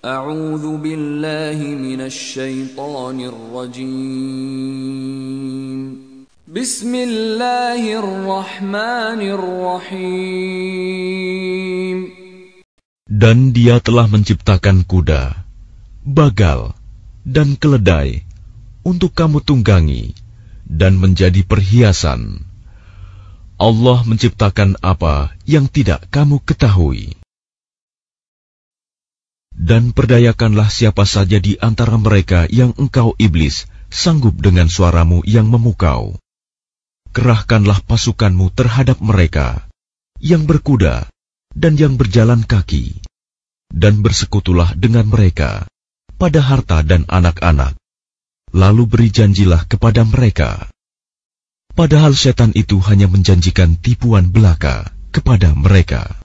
أعوذ بالله من الشيطان الرجيم بسم الله الرحمن الرحيم Dan dia telah menciptakan kuda, bagal, dan keledai untuk kamu tunggangi dan menjadi perhiasan. Allah menciptakan apa yang tidak kamu ketahui dan perdayakanlah siapa saja di antara mereka yang engkau iblis sanggup dengan suaramu yang memukau. Kerahkanlah pasukanmu terhadap mereka, yang berkuda dan yang berjalan kaki, dan bersekutulah dengan mereka pada harta dan anak-anak. Lalu beri janjilah kepada mereka. Padahal setan itu hanya menjanjikan tipuan belaka kepada mereka.